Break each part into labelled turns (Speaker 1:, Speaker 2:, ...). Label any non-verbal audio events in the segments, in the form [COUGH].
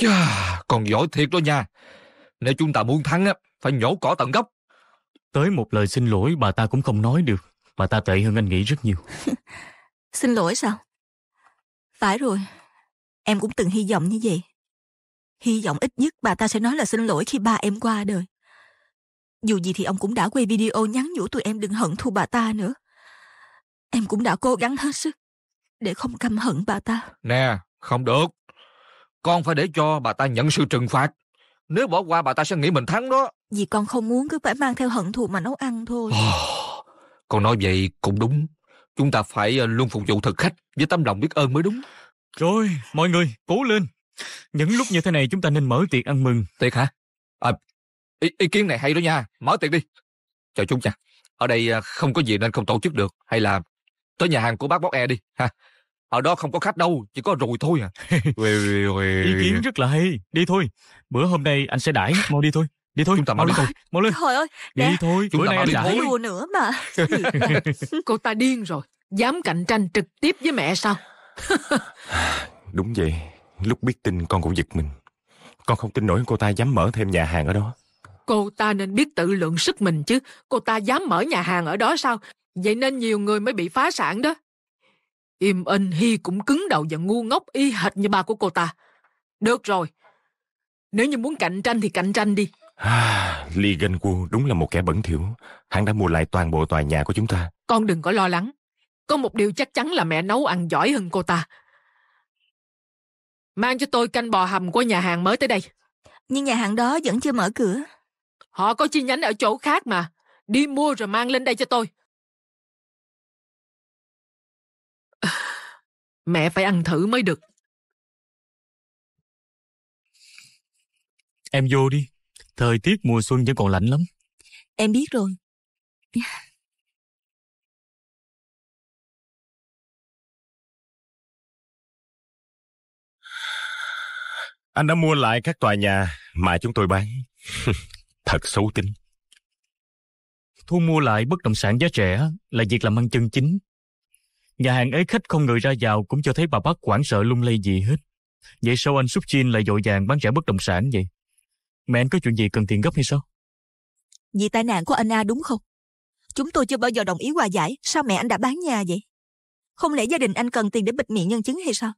Speaker 1: Chà, còn giỏi thiệt đó nha. Nếu chúng ta muốn thắng á, phải nhổ cỏ tận gốc. Tới một lời xin lỗi bà ta cũng không nói được. Bà ta tệ hơn anh nghĩ rất nhiều.
Speaker 2: [LAUGHS] xin lỗi sao? Phải rồi. Em cũng từng hy vọng như vậy. Hy vọng ít nhất bà ta sẽ nói là xin lỗi khi ba em qua đời. Dù gì thì ông cũng đã quay video nhắn nhủ tụi em đừng hận thù bà ta nữa. Em cũng đã cố gắng hết sức để không căm hận bà ta.
Speaker 1: Nè, không được. Con phải để cho bà ta nhận sự trừng phạt. Nếu bỏ qua bà ta sẽ nghĩ mình thắng đó.
Speaker 2: Vì con không muốn cứ phải mang theo hận thù mà nấu ăn thôi. Oh,
Speaker 1: con nói vậy cũng đúng. Chúng ta phải ờ, luôn phục vụ thực khách với tấm lòng biết ơn mới đúng. Rồi, mọi người, cố lên. Những lúc như thế này chúng ta nên mở tiệc ăn mừng. Tiệc hả? À, ý, ý kiến này hay đó nha. Mở tiệc đi. Chào chúng nha. Ở đây ờ, không có gì nên không tổ chức được. Hay là tới nhà hàng của bác bóc e đi. ha ở đó không có khách đâu chỉ có rồi thôi à [LAUGHS] ý kiến rất là hay đi thôi bữa hôm nay anh sẽ đãi mau đi thôi đi thôi chúng ta mau đi thôi mau lên trời ơi đi nè. thôi chúng bữa ta nay anh đãi
Speaker 3: nữa mà [LAUGHS] cô ta điên rồi dám cạnh tranh trực tiếp với mẹ sao [LAUGHS]
Speaker 1: đúng vậy lúc biết tin con cũng giật mình con không tin nổi cô ta dám mở thêm nhà hàng ở đó
Speaker 3: cô ta nên biết tự lượng sức mình chứ cô ta dám mở nhà hàng ở đó sao vậy nên nhiều người mới bị phá sản đó Im in Hy cũng cứng đầu và ngu ngốc y hệt như ba của cô ta. Được rồi. Nếu như muốn cạnh tranh thì cạnh tranh đi.
Speaker 1: À, Lee Gen Woo đúng là một kẻ bẩn thỉu. Hắn đã mua lại toàn bộ tòa nhà của chúng ta.
Speaker 3: Con đừng có lo lắng. Có một điều chắc chắn là mẹ nấu ăn giỏi hơn cô ta. Mang cho tôi canh bò hầm của nhà hàng mới tới đây. Nhưng nhà hàng đó vẫn chưa mở cửa. Họ có
Speaker 4: chi nhánh ở chỗ khác mà. Đi mua rồi mang lên đây cho tôi. [LAUGHS] Mẹ phải ăn thử mới được. Em vô đi. Thời tiết mùa xuân vẫn còn lạnh lắm. Em biết rồi. [SIGHS] Anh đã mua lại các tòa nhà mà chúng tôi bán. [LAUGHS] Thật xấu tính.
Speaker 1: Thu mua lại bất động sản giá rẻ là việc làm ăn chân chính Nhà hàng ấy khách không người ra vào cũng cho thấy bà bác quảng sợ lung lay gì hết. Vậy sao anh Súp Chin lại dội vàng bán rẻ bất động sản vậy? Mẹ anh có chuyện gì cần tiền gấp hay sao?
Speaker 2: Vì tai nạn của anh A đúng không? Chúng tôi chưa bao giờ đồng ý hòa giải, sao mẹ anh đã bán nhà vậy? Không lẽ gia đình anh cần tiền để bịt miệng nhân chứng hay sao?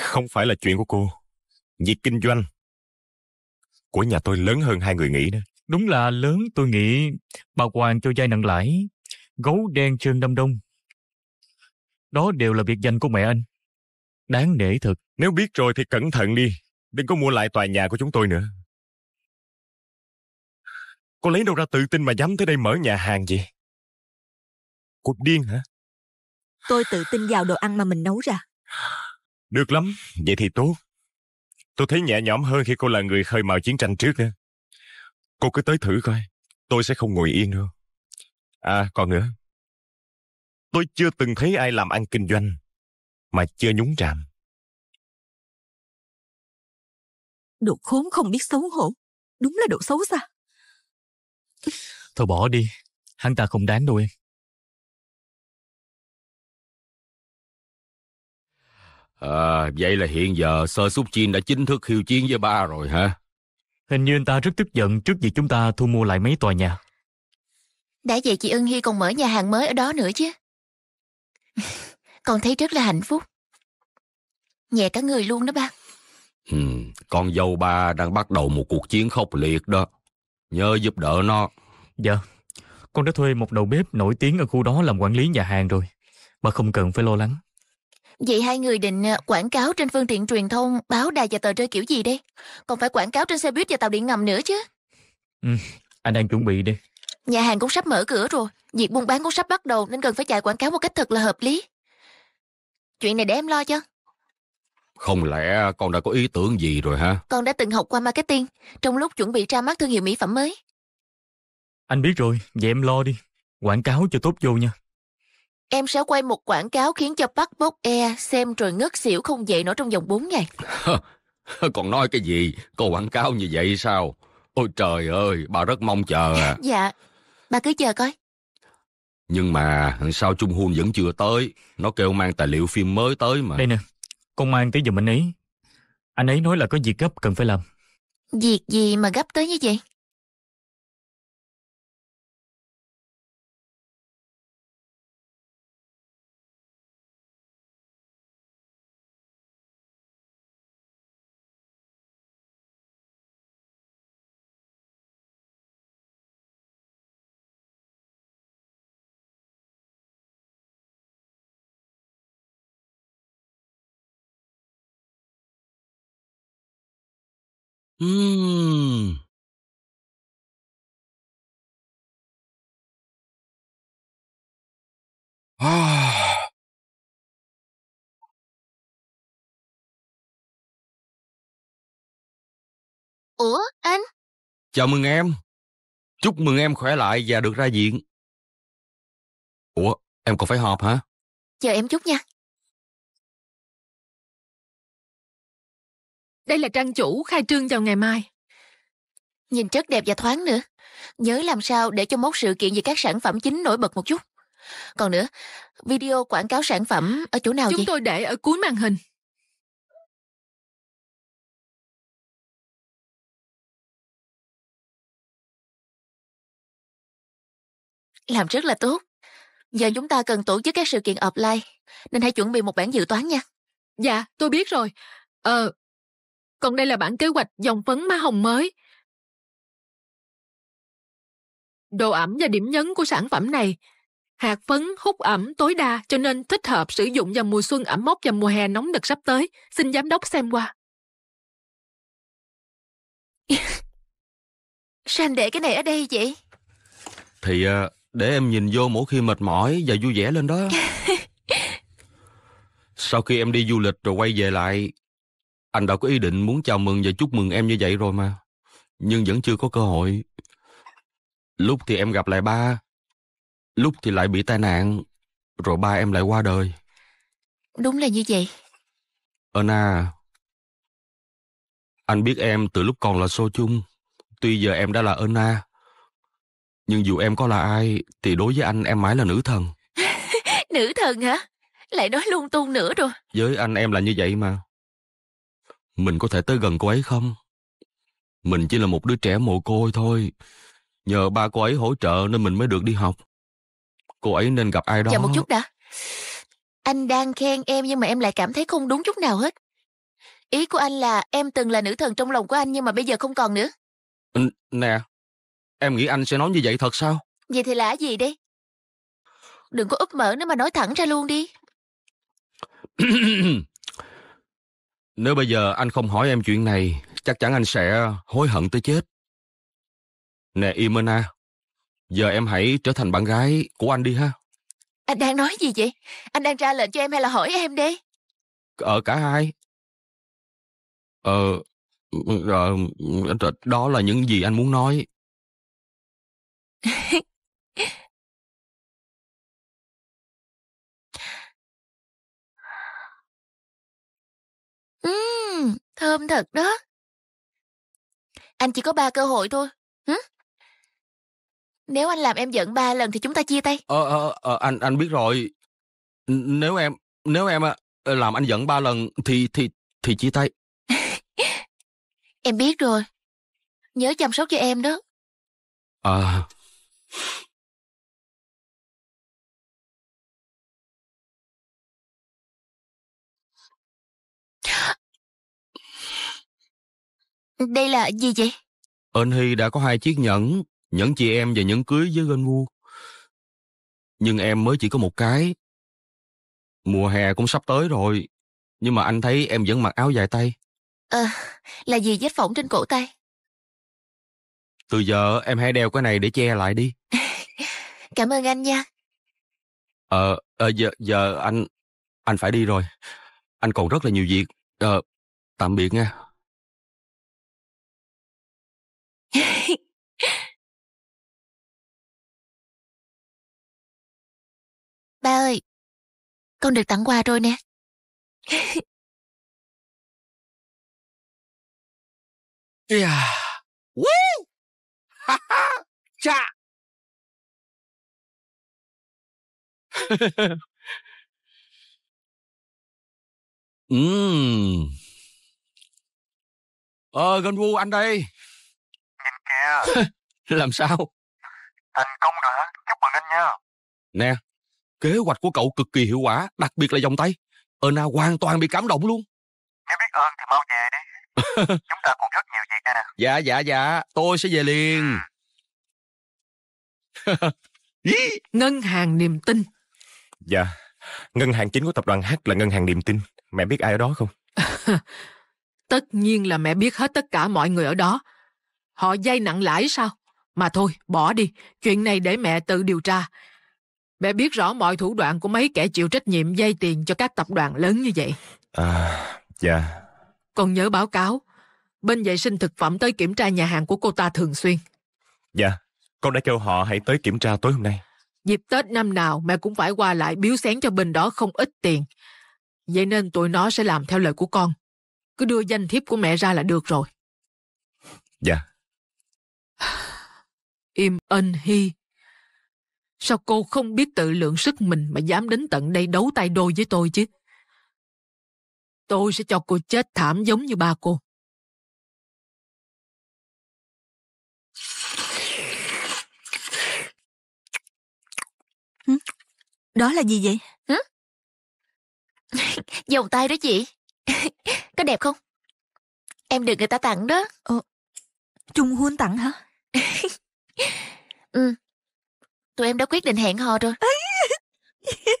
Speaker 1: Không phải là chuyện của cô. Việc kinh doanh của nhà tôi lớn hơn hai người nghĩ đó. Đúng là lớn tôi nghĩ bà Hoàng cho vay nặng lãi, gấu đen trơn đâm đông đó đều là việc dành của mẹ anh. Đáng nể thật. Nếu biết rồi thì cẩn
Speaker 4: thận đi. Đừng có mua lại tòa nhà của chúng tôi nữa. Cô lấy đâu ra tự tin mà dám tới đây mở nhà hàng vậy? Cô điên hả?
Speaker 2: Tôi tự tin vào đồ ăn mà mình nấu ra.
Speaker 1: Được lắm, vậy thì tốt. Tôi thấy nhẹ nhõm hơn khi cô là người khơi mào chiến tranh trước đó. Cô cứ tới thử coi,
Speaker 4: tôi sẽ không ngồi yên đâu. À, còn nữa, Tôi chưa từng thấy ai làm ăn kinh doanh mà chưa nhúng chạm. Đồ khốn không biết xấu hổ. Đúng là đồ xấu xa. Thôi bỏ đi. Hắn ta không đáng đâu em. À, vậy là hiện giờ Sơ Súc
Speaker 1: Chiên đã chính thức khiêu chiến với ba rồi hả? Hình như anh ta rất tức giận trước việc chúng ta thu mua lại mấy tòa nhà.
Speaker 5: Đã vậy chị ưng Hy còn mở nhà hàng mới ở đó nữa chứ. [LAUGHS] con thấy rất là hạnh phúc. Nhẹ cả người luôn đó ba.
Speaker 1: Ừ, con dâu ba đang bắt đầu một cuộc chiến khốc liệt đó. Nhớ giúp đỡ nó. Dạ, con đã thuê một đầu bếp nổi tiếng ở khu đó làm quản lý nhà hàng rồi. Bà không cần phải lo lắng.
Speaker 5: Vậy hai người định ờ, quảng cáo trên phương tiện truyền thông, báo đài và tờ rơi kiểu gì đây? Còn phải quảng cáo trên xe buýt và tàu điện ngầm nữa chứ.
Speaker 1: Ừ, anh đang chuẩn bị đi.
Speaker 5: Nhà hàng cũng sắp mở cửa rồi, việc buôn bán cũng sắp bắt đầu nên cần phải chạy quảng cáo một cách thật là hợp lý. Chuyện này để em lo chứ?
Speaker 1: Không lẽ con đã có ý tưởng gì rồi hả?
Speaker 5: Con đã từng học qua marketing, trong lúc chuẩn bị ra mắt thương hiệu mỹ phẩm mới.
Speaker 1: Anh biết rồi, vậy em lo đi. Quảng cáo cho tốt vô nha.
Speaker 5: Em sẽ quay một quảng cáo khiến cho bắt bốc e xem rồi ngất xỉu không dậy nổi trong vòng 4 ngày.
Speaker 1: [LAUGHS] Còn nói cái gì? Có quảng cáo như vậy sao? Ôi trời ơi, bà rất mong chờ à.
Speaker 5: dạ, Bà cứ chờ coi.
Speaker 1: Nhưng mà sao Trung Hun vẫn chưa tới? Nó kêu mang tài liệu phim mới tới mà. Đây nè, con mang tới giùm anh ấy.
Speaker 4: Anh ấy nói là có việc gấp cần phải làm. Việc gì mà gấp tới như vậy? Mmm. Ah. Ủa, anh? Chào mừng em. Chúc mừng em khỏe lại và được ra viện. Ủa, em còn phải họp hả? Chờ em chút nha. Đây là trang chủ khai trương vào ngày mai. Nhìn rất đẹp và thoáng nữa.
Speaker 5: Nhớ làm sao để cho mốt sự kiện về các sản phẩm chính nổi bật một chút. Còn nữa, video
Speaker 4: quảng cáo sản phẩm ở chỗ nào Chúng vậy? Chúng tôi để ở cuối màn hình. Làm rất là tốt. Giờ chúng ta cần tổ chức các sự kiện offline, nên hãy chuẩn bị một bản dự toán nha. Dạ, tôi biết rồi. Ờ, còn đây là bản kế hoạch dòng phấn má hồng mới. Độ ẩm và điểm nhấn của sản phẩm này Hạt phấn hút ẩm tối đa cho nên thích hợp sử dụng vào mùa xuân ẩm mốc và mùa hè nóng nực sắp tới. Xin giám đốc xem qua. [LAUGHS] Sao anh để cái này ở đây vậy?
Speaker 1: Thì à, để em nhìn vô mỗi khi mệt mỏi và vui vẻ lên đó. [LAUGHS] Sau khi em đi du lịch rồi quay về lại, anh đã có ý định muốn chào mừng và chúc mừng em như vậy rồi mà. Nhưng vẫn chưa có cơ hội. Lúc thì em gặp lại ba. Lúc thì lại bị tai nạn. Rồi ba em lại qua đời.
Speaker 5: Đúng là như vậy.
Speaker 1: Anna, anh biết em từ lúc còn là xô Chung. Tuy giờ em đã là Anna. Nhưng dù em có là ai, thì đối với anh em mãi là nữ thần. [LAUGHS]
Speaker 5: nữ thần hả? Lại nói lung tung nữa rồi.
Speaker 1: Với anh em là như vậy mà mình có thể tới gần cô ấy không? Mình chỉ là một đứa trẻ mồ côi thôi. Nhờ ba cô ấy hỗ trợ nên mình mới được đi học. Cô ấy nên gặp ai đó. Chờ một chút
Speaker 5: đã. Anh đang khen em nhưng mà em lại cảm thấy không đúng chút nào hết. Ý của anh là em từng là nữ thần trong lòng của anh nhưng mà bây giờ không còn nữa.
Speaker 1: Nè, em nghĩ anh sẽ nói như vậy thật sao?
Speaker 5: Vậy thì là gì đi? Đừng có úp mở nữa mà nói thẳng ra luôn đi.
Speaker 1: [CLEARS THROAT] Nếu bây giờ anh không hỏi em chuyện này, chắc chắn anh sẽ hối hận tới chết. Nè Imena, giờ em hãy trở thành bạn gái của anh đi ha.
Speaker 5: Anh đang nói gì vậy? Anh đang ra lệnh cho em hay là hỏi em đi?
Speaker 1: Ở cả hai.
Speaker 4: Ờ, ừ, ừ, ờ đó là những gì anh muốn nói. [LAUGHS] Ừm, thơm thật đó. Anh chỉ có ba cơ hội thôi. Hử?
Speaker 5: Nếu anh làm em giận ba lần thì chúng ta chia tay.
Speaker 1: Ờ, ờ, ờ, ờ anh anh biết rồi. nếu em nếu em ờ, làm anh giận ba lần thì thì thì chia tay. [LAUGHS]
Speaker 4: em biết rồi. Nhớ chăm sóc cho em đó. À. Đây là gì vậy? Ân Hy đã có hai chiếc nhẫn, nhẫn
Speaker 1: chị em và nhẫn cưới với gân ngu. Nhưng em mới chỉ có một cái. Mùa hè cũng sắp tới rồi, nhưng mà anh thấy em vẫn mặc áo dài tay.
Speaker 4: Ờ, à, là gì vết phỏng trên cổ tay?
Speaker 1: Từ giờ em hãy đeo cái này để che lại đi. [LAUGHS]
Speaker 5: Cảm ơn anh nha.
Speaker 1: Ờ, à, giờ,
Speaker 4: giờ anh, anh phải đi rồi. Anh còn rất là nhiều việc. Ờ, à, tạm biệt nha. Ba ơi, con được tặng quà rồi nè. yeah. À. Woo! Ha ha! Cha! [LAUGHS] Ừm. Ờ, Gonwu anh đây. Nhìn [LAUGHS] kìa. Làm sao?
Speaker 1: Thành công rồi hả? chúc mừng anh nha. Nè, Kế hoạch của cậu cực kỳ hiệu quả, đặc biệt là dòng tay. Erna hoàn toàn bị cảm động luôn. Nếu biết ơn thì mau về đi. [LAUGHS] Chúng ta còn rất nhiều việc đây nè. Dạ, dạ, dạ. Tôi sẽ về liền.
Speaker 3: Ừ. [LAUGHS] ngân hàng niềm tin.
Speaker 1: Dạ. Ngân hàng chính của tập đoàn H là ngân hàng niềm tin. Mẹ biết ai ở đó không? [LAUGHS]
Speaker 3: tất nhiên là mẹ biết hết tất cả mọi người ở đó. Họ dây nặng lãi sao? Mà thôi, bỏ đi. Chuyện này để mẹ tự điều tra bé biết rõ mọi thủ đoạn của mấy kẻ chịu trách nhiệm dây tiền cho các tập đoàn lớn như vậy.
Speaker 1: À, dạ. Yeah.
Speaker 3: Con nhớ báo cáo, bên vệ sinh thực phẩm tới kiểm tra nhà hàng của cô ta thường xuyên.
Speaker 1: Dạ, yeah. con đã kêu họ hãy tới kiểm tra tối hôm nay.
Speaker 3: Dịp Tết năm nào mẹ cũng phải qua lại biếu xén cho bên đó không ít tiền. Vậy nên tụi nó sẽ làm theo lời của con. Cứ đưa danh thiếp của mẹ ra là được rồi. Dạ. Im ân hy Sao cô không biết tự lượng sức mình mà dám đến tận đây
Speaker 4: đấu tay đôi với tôi chứ? Tôi sẽ cho cô chết thảm giống như ba cô. Đó là gì vậy? Hả?
Speaker 5: Dòng [LAUGHS] tay đó chị. [LAUGHS] Có đẹp không? Em được người ta tặng đó. Ờ, Trung Huân tặng hả? [LAUGHS] ừ, tụi em đã quyết định hẹn hò rồi [LAUGHS]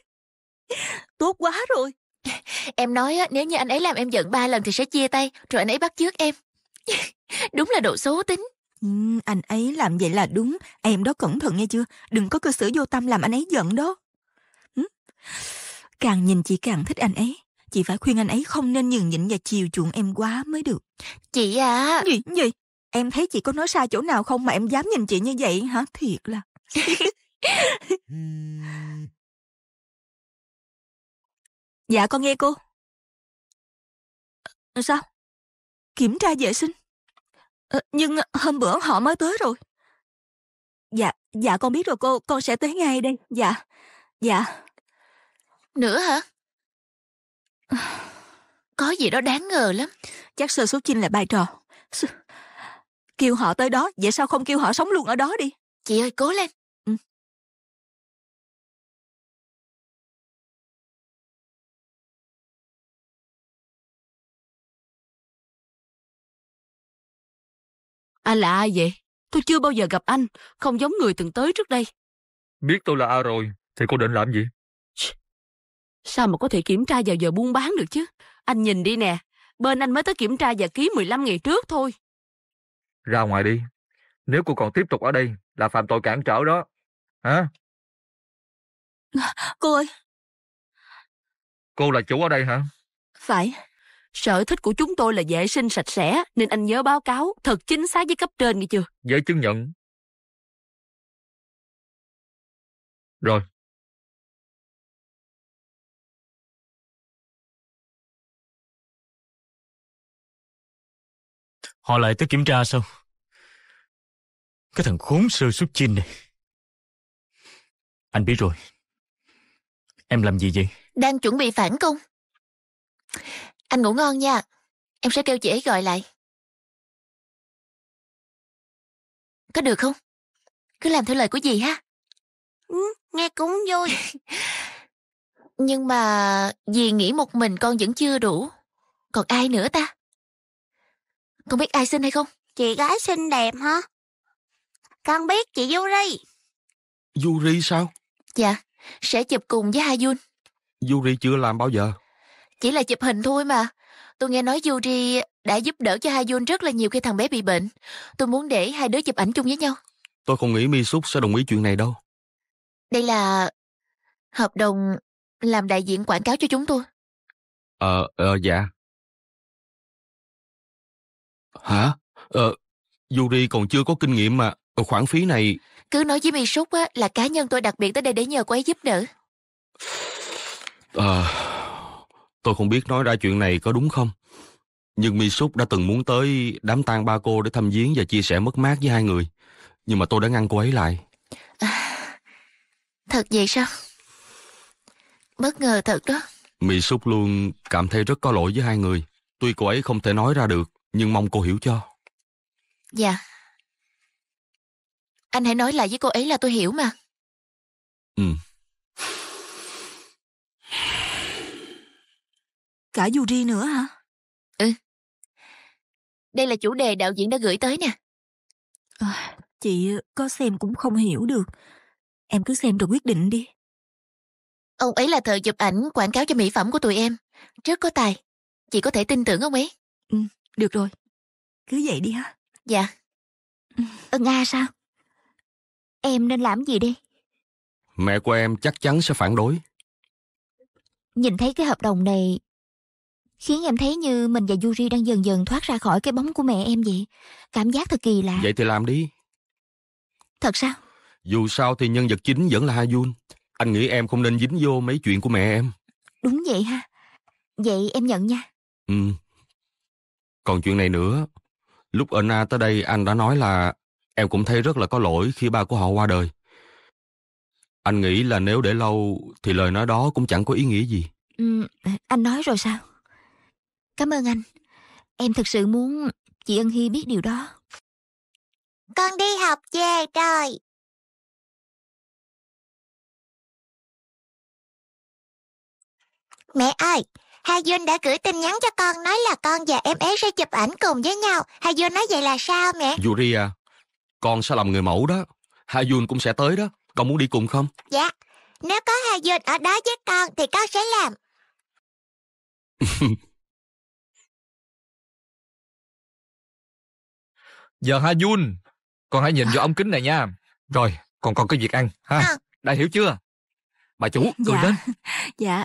Speaker 5: tốt quá rồi [LAUGHS] em nói nếu như anh ấy làm em giận ba lần thì sẽ chia tay rồi anh ấy bắt chước em [LAUGHS] đúng là độ số tính ừ, anh ấy làm vậy là đúng
Speaker 2: em đó cẩn thận nghe chưa đừng có cơ sở vô tâm làm anh ấy giận đó càng nhìn chị càng thích anh ấy chị phải khuyên anh ấy không nên nhường nhịn và chiều chuộng em quá mới được chị à gì gì em thấy chị có nói sai chỗ nào không mà em dám nhìn chị như vậy
Speaker 4: hả thiệt là dạ con nghe cô ờ, sao kiểm tra vệ sinh ờ, nhưng ờ, hôm bữa họ mới tới rồi
Speaker 5: dạ dạ con biết rồi cô con sẽ tới ngay đây dạ dạ nữa hả có gì đó đáng ngờ lắm chắc sơ
Speaker 4: số chinh là bài trò kêu họ tới đó vậy sao không kêu họ sống luôn ở đó đi chị ơi cố lên Anh là ai vậy? Tôi chưa bao giờ gặp anh, không giống người từng tới trước đây. Biết tôi là ai rồi, thì cô định làm gì?
Speaker 5: Sao mà có thể kiểm tra vào giờ buôn bán được chứ? Anh nhìn đi nè, bên anh mới tới kiểm tra và
Speaker 4: ký 15 ngày trước thôi.
Speaker 1: Ra ngoài đi, nếu cô còn tiếp tục ở đây là phạm tội cản trở đó. Hả? Cô ơi! Cô là chủ ở đây hả?
Speaker 4: Phải. Sở thích của chúng tôi là vệ sinh sạch sẽ, nên anh nhớ báo cáo thật chính xác với cấp trên nghe chưa? Giấy chứng nhận. Rồi. Họ lại tới kiểm tra sao? Cái thằng khốn sơ xuất chinh này. Anh biết rồi. Em làm gì vậy? Đang chuẩn bị phản công. Anh ngủ ngon nha. Em sẽ kêu chị ấy gọi lại. Có được không? Cứ làm theo lời của dì ha. Ừ, nghe cũng vui. [LAUGHS]
Speaker 5: Nhưng mà dì nghĩ một mình con vẫn chưa đủ. Còn ai nữa ta? Con biết ai xinh hay không? Chị gái xinh đẹp hả? Con biết chị Yuri.
Speaker 1: Yuri sao?
Speaker 5: Dạ, sẽ chụp cùng với Hai Hayun.
Speaker 1: Yuri chưa làm bao giờ.
Speaker 5: Chỉ là chụp hình thôi mà. Tôi nghe nói Yuri đã giúp đỡ cho hai Jun rất là nhiều khi thằng bé bị bệnh. Tôi muốn để hai đứa chụp ảnh chung với nhau.
Speaker 1: Tôi không nghĩ
Speaker 4: Misuk sẽ đồng ý chuyện này đâu. Đây là hợp đồng làm đại diện quảng cáo cho chúng tôi. Ờ, ờ, dạ. Hả? Ờ, Yuri còn chưa có kinh nghiệm mà. Ở ờ, khoản phí này...
Speaker 5: Cứ nói với Misuk á, là cá nhân tôi đặc biệt tới đây để nhờ cô ấy giúp đỡ.
Speaker 1: Ờ... À... Tôi không biết nói ra chuyện này có đúng không. Nhưng Mi Súc đã từng muốn tới đám tang ba cô để thăm viếng và chia sẻ mất mát với hai người. Nhưng mà tôi đã ngăn cô ấy lại. À,
Speaker 5: thật vậy sao? Bất ngờ thật đó.
Speaker 1: Mi Súc luôn cảm thấy rất có lỗi với hai người. Tuy cô ấy không thể nói ra được, nhưng mong cô hiểu cho.
Speaker 5: Dạ. Anh hãy nói lại với cô ấy là tôi hiểu mà. Ừ. Cả Yuri nữa hả? Ừ. Đây là chủ đề đạo diễn đã gửi tới nè. À, chị ờ, có xem cũng không hiểu được. Em cứ xem rồi quyết định đi. Ông ấy là thợ chụp ảnh quảng cáo cho mỹ phẩm của tụi em. Rất có tài. Chị có thể tin tưởng ông ấy. Ừ, được
Speaker 4: rồi. Cứ vậy đi ha. Dạ. Ừ, ờ, a sao? Em nên làm gì đi?
Speaker 1: Mẹ của em chắc chắn sẽ phản đối.
Speaker 5: Nhìn thấy cái hợp đồng này, khiến em thấy như mình và Yuri đang dần dần thoát
Speaker 2: ra khỏi cái bóng của mẹ em vậy. Cảm giác thật kỳ lạ.
Speaker 1: Vậy thì làm đi. Thật sao? Dù sao thì nhân vật chính vẫn là Hayun Anh nghĩ em không nên dính vô mấy chuyện của mẹ em.
Speaker 2: Đúng vậy ha. Vậy em nhận nha.
Speaker 1: Ừ. Còn chuyện này nữa, lúc ở Na tới đây anh đã nói là em cũng thấy rất là có lỗi khi ba của họ qua đời. Anh nghĩ là nếu để lâu thì lời nói đó cũng chẳng có ý nghĩa gì.
Speaker 2: Ừ, anh nói rồi sao? Cảm ơn anh. Em thật sự
Speaker 4: muốn chị Ân Hy biết điều đó. Con đi học về rồi. Mẹ ơi, Hà Duyên đã gửi tin nhắn cho con nói là con và em ấy sẽ chụp ảnh
Speaker 5: cùng với nhau. Hà Duyên nói vậy là sao mẹ?
Speaker 1: Yuria, con sẽ làm người mẫu đó. Hà Duyên cũng sẽ tới đó. Con muốn đi cùng không?
Speaker 4: Dạ, nếu có Hà Duyên ở đó với con thì con sẽ làm. [LAUGHS] giờ ha Jun con hãy nhìn à. vô ống kính này nha
Speaker 1: rồi còn còn có việc ăn ha à. đã hiểu chưa bà chủ cười dạ. đến [LAUGHS]
Speaker 4: dạ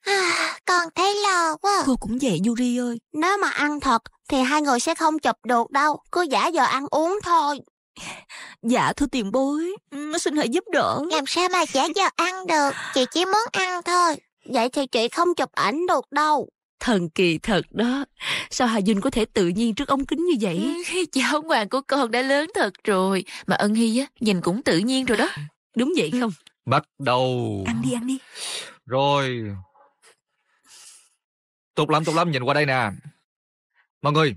Speaker 5: à, con thấy lo quá cô cũng vậy yuri ơi nếu mà ăn thật thì hai người sẽ không chụp được đâu cứ giả giờ ăn uống thôi [LAUGHS] Dạ thưa tiền bối Xin hãy giúp đỡ Làm sao mà giả giờ ăn được Chị chỉ muốn ăn thôi Vậy thì chị không chụp ảnh được đâu Thần kỳ thật đó Sao Hà Dinh có thể tự nhiên trước ống kính như vậy [LAUGHS] Cháu ngoan của con đã lớn thật rồi Mà Ân Hy á Nhìn cũng tự nhiên rồi đó Đúng vậy không
Speaker 1: Bắt đầu Ăn đi ăn đi Rồi
Speaker 4: tục lắm tục lắm nhìn qua đây nè Mọi người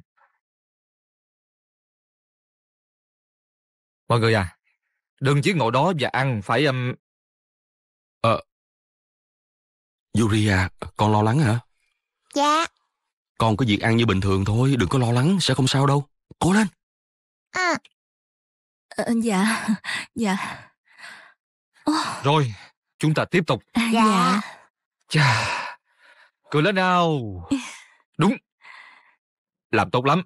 Speaker 4: Mọi người à Đừng chỉ ngồi đó và ăn Phải um... Ờ
Speaker 1: Yuria, à, con lo lắng hả? Dạ Con có việc ăn như bình thường thôi Đừng có lo lắng sẽ không sao đâu Cố lên
Speaker 4: À ờ, Dạ Dạ
Speaker 1: oh. Rồi chúng ta tiếp tục
Speaker 4: Dạ, dạ.
Speaker 1: Chà Cười lên nào Đúng Làm
Speaker 4: tốt lắm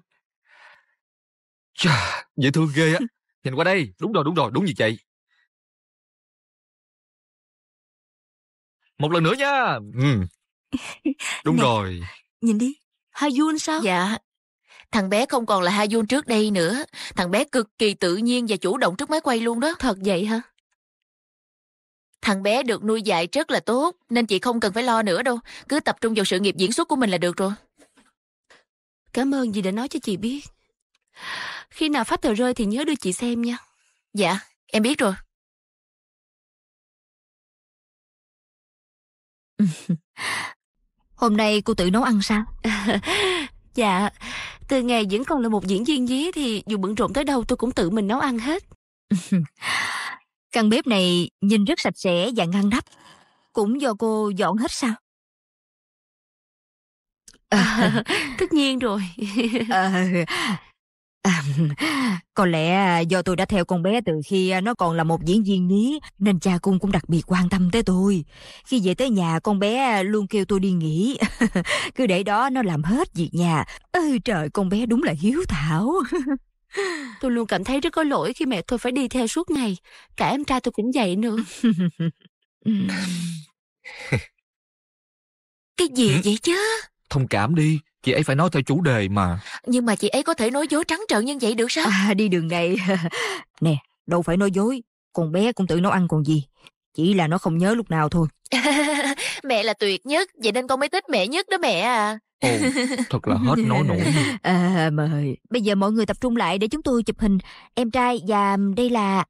Speaker 4: Chà Dễ thương ghê á Nhìn qua đây Đúng rồi đúng rồi đúng như vậy Một lần nữa nha ừ. [LAUGHS] Đúng Nè, rồi. nhìn đi, Hayun sao? Dạ.
Speaker 5: Thằng bé không còn là Hayun trước đây nữa. Thằng bé cực kỳ tự nhiên và chủ động trước máy quay luôn đó. Thật vậy hả? Thằng bé được nuôi dạy rất là tốt, nên chị không cần phải lo nữa đâu. Cứ tập trung vào sự nghiệp diễn xuất của mình là được rồi. Cảm ơn dì đã
Speaker 4: nói cho chị biết. Khi nào phát tờ rơi thì nhớ đưa chị xem nha. Dạ, em biết rồi. [LAUGHS] Hôm nay cô tự nấu ăn sao? [LAUGHS] dạ,
Speaker 2: từ ngày vẫn còn là một diễn viên nhí thì dù bận rộn tới đâu tôi cũng tự mình nấu ăn hết. [LAUGHS] Căn bếp này nhìn rất sạch sẽ và ngăn nắp. Cũng do cô dọn hết
Speaker 5: sao? À, [LAUGHS] tất nhiên rồi. à, À,
Speaker 2: [LAUGHS] có lẽ à, do tôi đã theo con bé từ khi à, nó còn là một diễn viên nhí nên cha cung cũng đặc biệt quan tâm tới tôi. Khi về tới nhà con bé à, luôn kêu tôi đi nghỉ. [LAUGHS] Cứ để đó nó làm hết việc nhà. Ơi trời con bé đúng là hiếu thảo. [LAUGHS] tôi luôn cảm thấy rất có lỗi khi mẹ tôi phải đi theo suốt ngày.
Speaker 5: Cả em trai tôi cũng vậy nữa. Cái gì vậy chứ?
Speaker 1: Thông cảm đi, Chị ấy phải nói theo chủ đề mà.
Speaker 5: Nhưng mà chị ấy có thể nói dối trắng trợn như vậy được sao? À, đi đường này. [LAUGHS]
Speaker 2: nè, đâu phải nói dối. Con bé cũng tự nấu ăn còn gì. Chỉ là nó không nhớ lúc nào thôi.
Speaker 5: [LAUGHS] mẹ là tuyệt nhất, vậy nên con mới thích mẹ nhất đó mẹ à. Ồ, thật là hết
Speaker 1: nói nổi.
Speaker 2: [LAUGHS] À, mời. Bây giờ mọi người tập trung lại để chúng tôi chụp hình. Em trai và đây là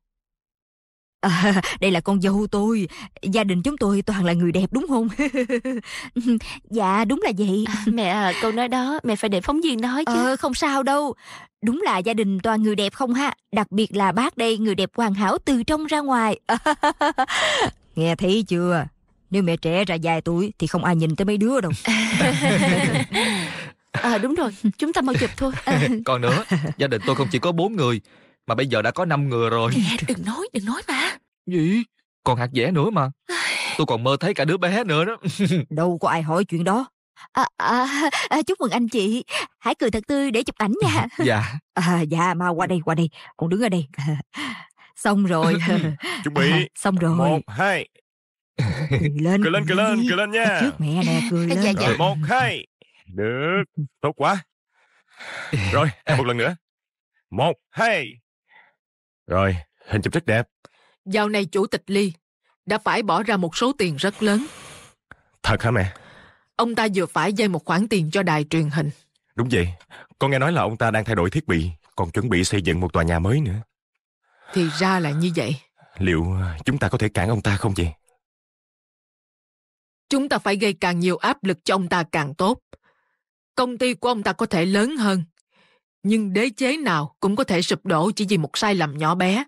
Speaker 2: À, [LAUGHS] đây là con dâu tôi, gia đình chúng tôi toàn là người đẹp đúng không? [LAUGHS] dạ, đúng là vậy. À, mẹ, à, câu nói đó mẹ phải để phóng viên nói chứ. Ờ, không sao đâu. Đúng là gia đình toàn người đẹp không ha? Đặc biệt là bác đây, người đẹp hoàn hảo từ trong ra ngoài. [LAUGHS] Nghe thấy chưa? Nếu mẹ trẻ ra vài tuổi thì không ai nhìn tới mấy đứa đâu. à,
Speaker 5: đúng rồi, chúng ta mau chụp thôi.
Speaker 1: Còn nữa, gia đình tôi không chỉ có bốn người mà bây giờ đã có năm người rồi nè
Speaker 5: đừng nói đừng nói mà
Speaker 1: gì còn hạt dẻ nữa mà tôi còn mơ thấy cả đứa bé nữa đó [LAUGHS]
Speaker 2: đâu có ai hỏi chuyện đó à, à, à, chúc mừng anh chị hãy cười thật tươi để chụp ảnh nha [LAUGHS] dạ à, dạ mau qua đây qua đây con đứng ở đây [LAUGHS] xong rồi
Speaker 1: chuẩn bị à, xong rồi một hai cười lên cười lên cười lên cười lên nha trước mẹ nè cười dạ, lên dạ, dạ. rồi một hai được tốt quá rồi một lần nữa một hai rồi, hình chụp rất đẹp.
Speaker 3: Dạo này chủ tịch Ly đã phải bỏ ra một số tiền rất lớn. Thật hả mẹ? Ông ta vừa phải dây một khoản tiền cho đài truyền hình.
Speaker 1: Đúng vậy, con nghe nói là ông ta đang thay đổi thiết bị, còn chuẩn bị xây dựng một tòa nhà mới nữa.
Speaker 3: Thì ra là như vậy.
Speaker 1: Liệu ờ, chúng ta có thể cản ông ta không vậy?
Speaker 3: Chúng ta phải gây càng nhiều áp lực cho ông ta càng tốt. Công ty của ông ta có thể lớn hơn, nhưng đế chế nào cũng có thể sụp đổ chỉ vì một sai lầm nhỏ bé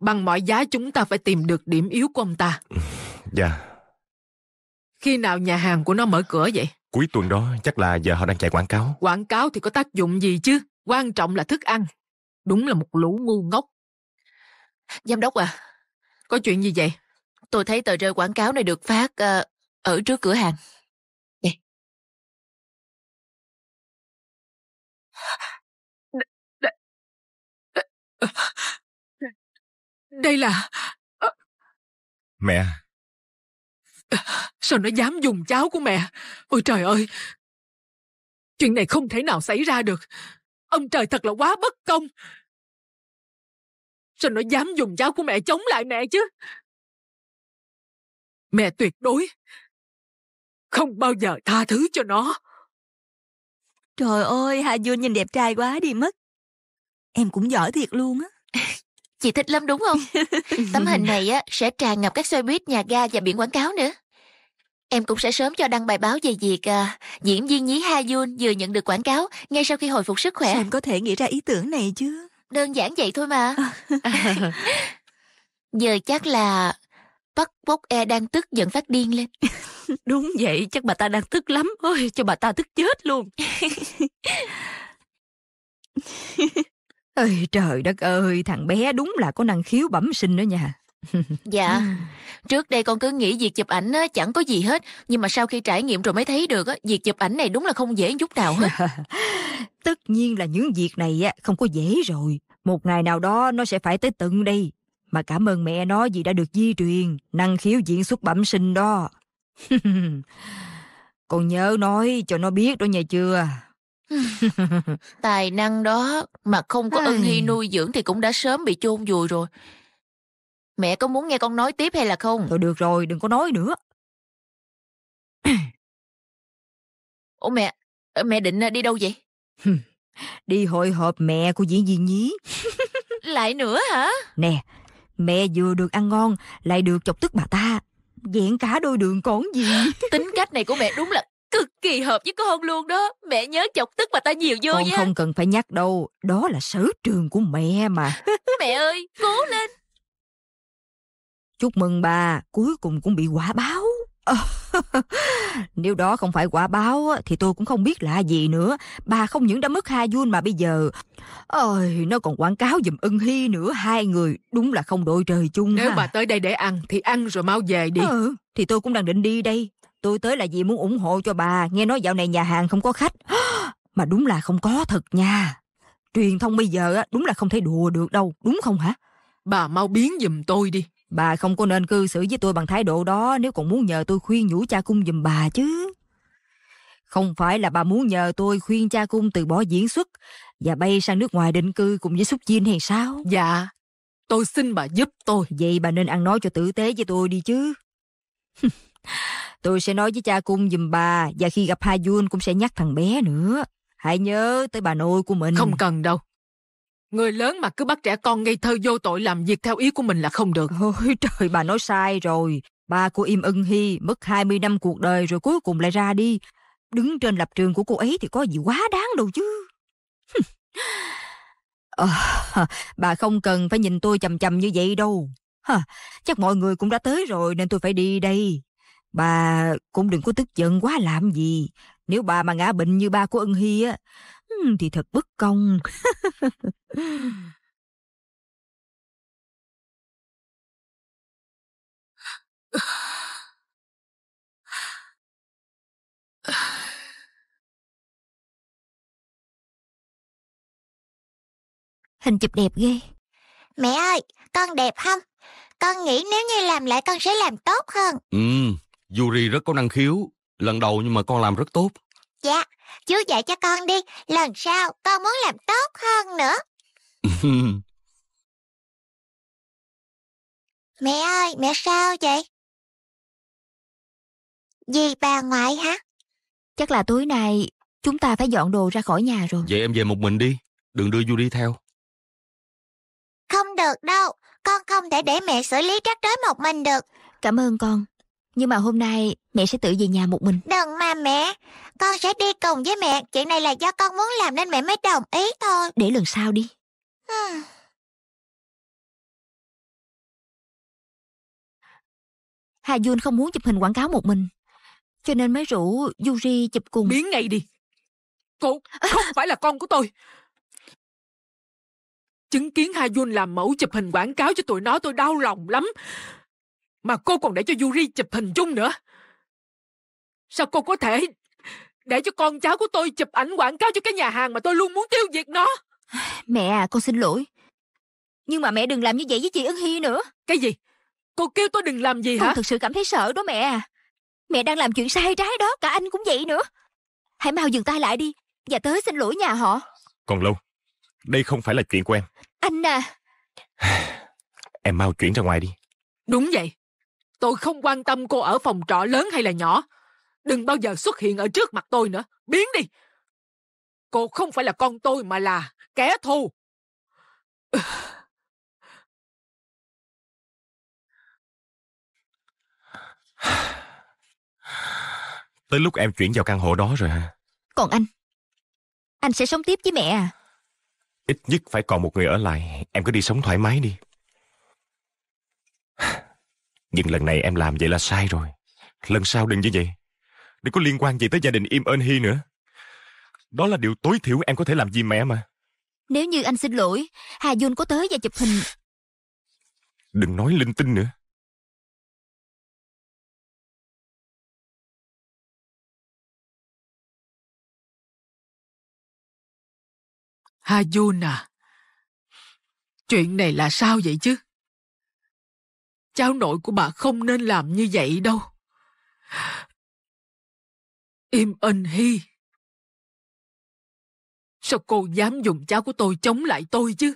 Speaker 3: bằng mọi giá chúng ta phải tìm được điểm yếu của ông ta [LAUGHS] dạ khi nào nhà hàng của nó mở cửa vậy
Speaker 1: cuối tuần đó chắc là giờ họ đang chạy quảng cáo
Speaker 3: quảng cáo thì có tác dụng gì chứ quan trọng là thức ăn đúng là một lũ ngu ngốc giám đốc
Speaker 4: à có chuyện gì vậy tôi thấy tờ rơi quảng cáo này được phát uh, ở trước cửa hàng Ờ, đây là... Ờ. Mẹ à? Sao nó dám
Speaker 3: dùng cháu của mẹ Ôi trời ơi Chuyện này không thể nào xảy ra được
Speaker 4: Ông trời thật là quá bất công Sao nó dám dùng cháu của mẹ chống lại mẹ chứ Mẹ tuyệt đối Không bao giờ tha thứ cho nó Trời ơi Hà Dương nhìn đẹp
Speaker 5: trai quá đi mất Em cũng giỏi thiệt luôn á. [LAUGHS] Chị thích lắm đúng không? [LAUGHS] Tấm hình này á sẽ tràn ngập các xe buýt, nhà ga và biển quảng cáo nữa. Em cũng sẽ sớm cho đăng bài báo về việc à, diễn viên nhí Ha Yun vừa nhận được quảng cáo ngay sau khi hồi phục sức khỏe. Sao em có thể nghĩ ra ý tưởng này chứ? Đơn giản vậy thôi mà. À. [LAUGHS] Giờ chắc là Bắc Bốc E đang tức giận phát điên lên. Đúng vậy, chắc bà ta đang tức lắm. Ôi, cho bà ta tức chết luôn.
Speaker 2: Ơi trời đất ơi, thằng bé đúng là có năng khiếu bẩm sinh đó nha.
Speaker 5: [LAUGHS] dạ, trước đây con cứ nghĩ việc chụp ảnh á, chẳng có gì hết, nhưng mà sau khi trải nghiệm rồi mới thấy được á, việc chụp ảnh này đúng là không dễ chút nào hết. [LAUGHS] Tất
Speaker 2: nhiên là những việc này á, không có dễ rồi, một ngày nào đó nó sẽ phải tới tận đây. Mà cảm ơn mẹ nó vì đã được di truyền, năng khiếu diễn xuất bẩm sinh đó. [LAUGHS] Con nhớ nói cho nó biết đó nhà chưa? [LAUGHS]
Speaker 5: Tài năng đó mà không có ân hy nuôi dưỡng thì cũng đã sớm bị chôn vùi rồi.
Speaker 4: Mẹ có muốn nghe con nói tiếp hay là không? Thôi được rồi, đừng có nói nữa. [COUGHS] Ủa mẹ, ờ, mẹ định ờ, đi đâu vậy?
Speaker 2: đi hội họp mẹ của diễn viên nhí.
Speaker 5: [LAUGHS] lại nữa hả?
Speaker 2: Nè, mẹ vừa được ăn ngon, lại được chọc tức bà ta. Vẹn cả đôi đường còn gì. Tính
Speaker 5: cách này của mẹ đúng là Cực kỳ hợp với con luôn đó Mẹ nhớ chọc tức bà ta nhiều vô con nha không
Speaker 2: cần phải nhắc đâu Đó là sở trường của mẹ mà
Speaker 5: [LAUGHS] Mẹ ơi cố lên
Speaker 2: Chúc mừng bà Cuối cùng cũng bị quả báo [LAUGHS] Nếu đó không phải quả báo Thì tôi cũng không biết là gì nữa Bà không những đã mất hai Jun mà bây giờ Ôi nó còn quảng cáo giùm ưng hy nữa Hai người đúng là không đội trời chung Nếu ha. bà tới đây để ăn Thì ăn rồi mau về đi Ừ thì tôi cũng đang định đi đây Tôi tới là vì muốn ủng hộ cho bà, nghe nói dạo này nhà hàng không có khách. [GASPS] Mà đúng là không có thật nha. Truyền thông bây giờ đúng là không thể đùa được đâu, đúng không hả? Bà mau biến giùm tôi đi. Bà không có nên cư xử với tôi bằng thái độ đó nếu còn muốn nhờ tôi khuyên nhủ cha cung giùm bà chứ. Không phải là bà muốn nhờ tôi khuyên cha cung từ bỏ diễn xuất và bay sang nước ngoài định cư cùng với Súc Chinh hay sao? Dạ, tôi xin bà giúp tôi. Vậy bà nên ăn nói cho tử tế với tôi đi chứ. [LAUGHS] Tôi sẽ nói với cha cung giùm bà và khi gặp Hai Jun cũng sẽ nhắc thằng bé nữa. Hãy nhớ tới bà nội của mình. Không cần đâu. Người lớn mà cứ bắt trẻ con ngây thơ vô tội làm việc theo ý của mình là không được. Ôi [LAUGHS] trời, bà nói sai rồi. Ba của Im Ưng Hy mất 20 năm cuộc đời rồi cuối cùng lại ra đi. Đứng trên lập trường của cô ấy thì có gì quá đáng đâu chứ. à, [LAUGHS] [LAUGHS] bà không cần phải nhìn tôi chầm chầm như vậy đâu. Ha, chắc mọi người cũng đã tới rồi nên tôi phải đi đây. Bà cũng đừng có tức giận quá làm gì. Nếu bà mà ngã bệnh như ba của ân Hy á, thì thật bất
Speaker 4: công. Hình chụp đẹp ghê. Mẹ ơi, con đẹp không?
Speaker 5: Con nghĩ nếu như làm lại con sẽ làm tốt hơn.
Speaker 1: Ừ, Yuri rất có năng khiếu, lần đầu nhưng mà con làm rất tốt.
Speaker 5: Dạ, chú dạy cho con đi, lần sau con muốn
Speaker 4: làm tốt hơn nữa. [LAUGHS] mẹ ơi, mẹ sao vậy? Vì bà ngoại hả? Chắc là tối nay chúng ta phải dọn đồ ra khỏi nhà rồi.
Speaker 1: Vậy em về một mình đi, đừng đưa Yuri theo.
Speaker 2: Không được đâu, con không thể để mẹ xử lý rắc rối một mình được. Cảm ơn con. Nhưng mà hôm nay mẹ sẽ tự về nhà
Speaker 4: một mình Đừng mà mẹ Con sẽ đi cùng với mẹ Chuyện này là do con muốn làm nên mẹ mới đồng ý thôi Để lần sau đi Hà hmm. Jun không muốn chụp hình quảng cáo một mình Cho nên mới rủ Yuri chụp cùng Biến ngay đi Cô không phải là con của tôi
Speaker 3: Chứng kiến Hà Jun làm mẫu chụp hình quảng cáo cho tụi nó tôi đau lòng lắm mà cô còn để cho Yuri chụp hình chung nữa. Sao cô có thể để cho con cháu của tôi chụp ảnh quảng cáo cho cái nhà hàng mà tôi luôn muốn tiêu diệt nó?
Speaker 2: [SIGHS] Mẹ à, con xin lỗi.
Speaker 3: Nhưng mà mẹ đừng làm như vậy với chị Ưng Hy nữa.
Speaker 2: Cái gì? Cô kêu tôi đừng làm gì hả? Con thực sự cảm thấy sợ đó mẹ à. Mẹ đang làm chuyện sai trái đó, cả anh cũng vậy nữa. Hãy mau dừng tay lại đi, và tới xin lỗi nhà họ.
Speaker 1: Còn lâu, đây không phải là chuyện của em. Anh à. [SIGHS] Em mau chuyển ra ngoài đi.
Speaker 3: Đúng vậy, tôi không quan tâm cô ở phòng trọ lớn hay là nhỏ
Speaker 4: đừng bao giờ xuất hiện ở trước mặt tôi nữa biến đi cô không phải là con tôi mà là kẻ thù
Speaker 1: tới lúc em chuyển vào căn hộ đó rồi hả
Speaker 4: còn anh anh sẽ sống tiếp với mẹ à
Speaker 1: ít nhất phải còn một người ở lại em cứ đi sống thoải mái đi nhưng lần này em làm vậy là sai rồi. Lần sau đừng như vậy. Đừng có liên quan gì tới gia đình Im Eun Hi nữa. Đó là điều tối thiểu em có thể làm gì mẹ
Speaker 4: mà. Nếu như anh xin lỗi, Hà Dung có tới và chụp hình. Đừng nói linh tinh nữa. Hà Jun à, chuyện này là sao vậy chứ? cháu nội của bà không nên làm như vậy đâu. Im ân hy. Sao cô dám dùng cháu của tôi chống lại tôi chứ?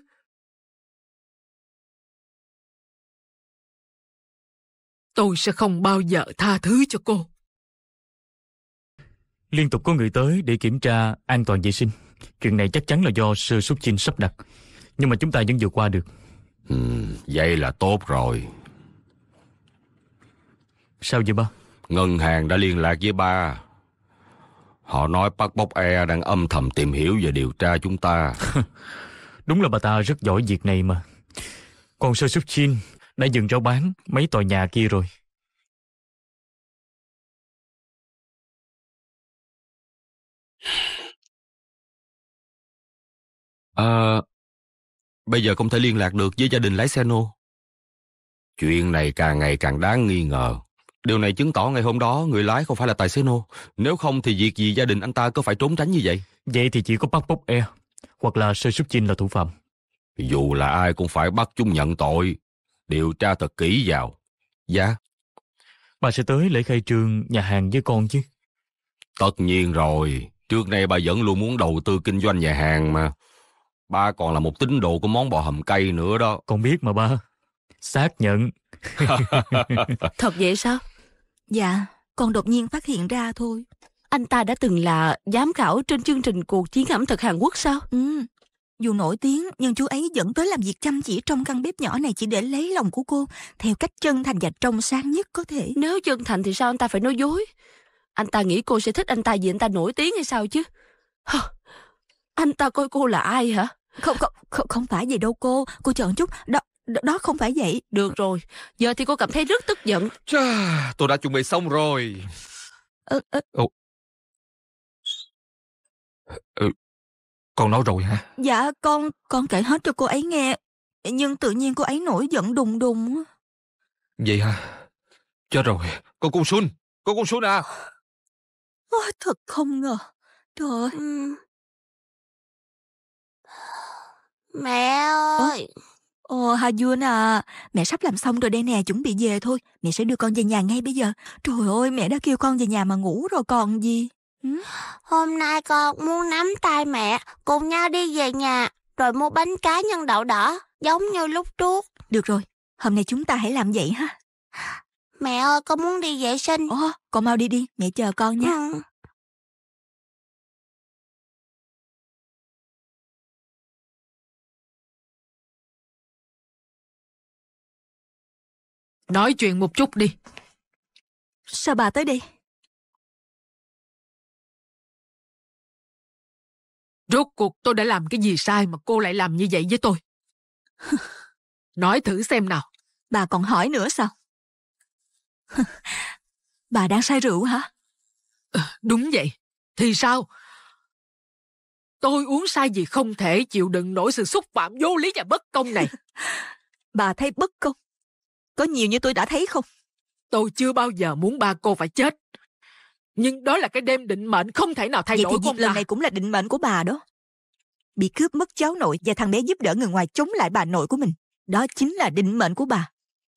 Speaker 4: Tôi sẽ không bao giờ tha thứ cho cô. Liên tục có người tới để kiểm tra an toàn vệ sinh. Chuyện này chắc chắn
Speaker 1: là do sơ xuất chinh sắp đặt. Nhưng mà chúng ta vẫn vượt qua được. Ừ, vậy là tốt rồi. Sao vậy ba? Ngân hàng đã liên lạc với ba. Họ nói Park Bok E đang âm thầm tìm hiểu và điều tra chúng ta. [LAUGHS] Đúng là bà ta rất giỏi việc này mà. Còn Sơ Súc Chin
Speaker 4: đã dừng rao bán mấy tòa nhà kia rồi. À, bây giờ không thể liên lạc được với gia đình lái xe nô.
Speaker 1: Chuyện này càng ngày càng đáng nghi ngờ. Điều này chứng tỏ ngày hôm đó người lái không phải là tài xế nô. Nếu không thì việc gì gia đình anh ta có phải trốn tránh như vậy? Vậy thì chỉ có bắt bốc e, hoặc là sơ xuất chinh là thủ phạm. Dù là ai cũng phải bắt chúng nhận tội, điều tra thật kỹ vào. Dạ. Bà sẽ tới lễ khai trương nhà hàng với con chứ? Tất nhiên rồi, trước nay bà vẫn luôn muốn đầu tư kinh doanh nhà hàng mà. Ba còn là một tín đồ của món bò hầm cây nữa đó. Con biết mà ba. Xác nhận. [LAUGHS] [LAUGHS]
Speaker 2: Thật vậy sao? Dạ, con đột nhiên phát hiện ra thôi. Anh ta đã từng là giám khảo trên chương trình cuộc chiến ẩm thực Hàn Quốc sao? Ừ, dù nổi tiếng, nhưng chú ấy vẫn tới làm việc chăm chỉ trong căn bếp nhỏ này chỉ để lấy lòng của cô, theo cách chân thành và trong sáng nhất có thể. Nếu chân thành thì sao anh ta phải nói dối? Anh ta nghĩ cô sẽ thích anh ta vì anh ta nổi tiếng hay sao chứ? anh ta coi cô là ai hả? Không, không, không, không phải gì đâu cô. Cô chọn chút, đó, đó không phải vậy Được
Speaker 4: rồi Giờ thì cô cảm thấy rất tức giận Chà,
Speaker 1: tôi đã chuẩn bị xong rồi
Speaker 4: Ừ ừ. Ừ, con nói rồi hả Dạ con Con kể hết cho cô ấy nghe Nhưng tự nhiên cô ấy nổi giận đùng đùng Vậy hả Chết rồi Con Cung Xuân Con Cung Xuân à Ôi, Thật không ngờ Trời ơi Mẹ ơi à? Ồ, Hà Duyên à, mẹ sắp
Speaker 2: làm xong rồi đây nè, chuẩn bị về thôi. Mẹ sẽ đưa con về nhà ngay bây giờ. Trời ơi, mẹ đã kêu con về nhà mà ngủ
Speaker 5: rồi còn gì. Hôm nay con muốn nắm tay mẹ, cùng nhau đi về nhà, rồi mua bánh cá nhân đậu đỏ, giống như lúc trước. Được rồi, hôm nay
Speaker 4: chúng ta hãy làm vậy ha. Mẹ ơi, con muốn đi vệ sinh. Ồ, con mau đi đi, mẹ chờ con nha. Ừ. Nói chuyện một chút đi. Sao bà tới đây? Rốt cuộc tôi đã làm cái gì sai mà cô lại làm như vậy với tôi? [LAUGHS] Nói thử xem nào.
Speaker 3: Bà còn hỏi nữa sao? [LAUGHS] bà đang say rượu hả? Ờ, đúng vậy. Thì sao? Tôi uống sai gì không thể chịu đựng nổi sự xúc phạm vô lý và bất công này. [LAUGHS] bà thấy bất công có nhiều như tôi đã thấy không tôi chưa bao giờ muốn ba cô phải chết nhưng đó là cái đêm định mệnh không thể nào thay Vậy đổi thì của ông lần này cũng là định mệnh của bà đó bị
Speaker 2: cướp mất cháu nội và thằng bé giúp đỡ người ngoài chống lại bà nội của mình đó chính là định mệnh của bà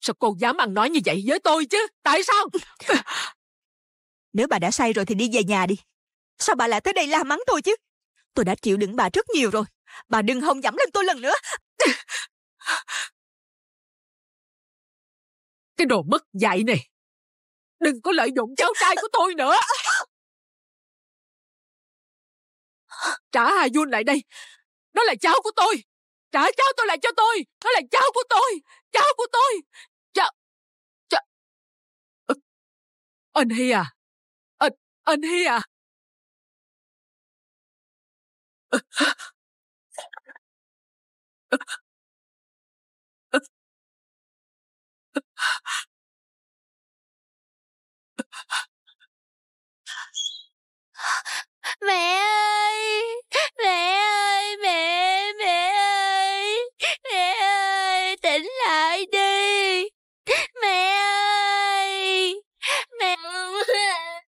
Speaker 2: sao cô dám ăn nói như vậy với tôi chứ tại sao [LAUGHS] nếu bà đã say rồi thì đi về nhà đi sao bà lại tới đây la mắng tôi chứ tôi đã chịu đựng bà rất nhiều rồi
Speaker 4: bà đừng hông dẫm lên tôi lần nữa [LAUGHS] Cái đồ mất dạy này. Đừng có lợi dụng cháu trai của tôi nữa. Trả Hà Dun lại đây. Đó là cháu của tôi. Trả cháu tôi lại cho tôi. Đó là cháu của tôi. Cháu của tôi. Cháu. Cháu. Anh Hy à. Anh, anh Hy à. Ừ. Mẹ ơi! Mẹ ơi! Mẹ!
Speaker 5: Mẹ ơi! Mẹ ơi! Tỉnh lại đi!
Speaker 4: Mẹ ơi! Mẹ ơi!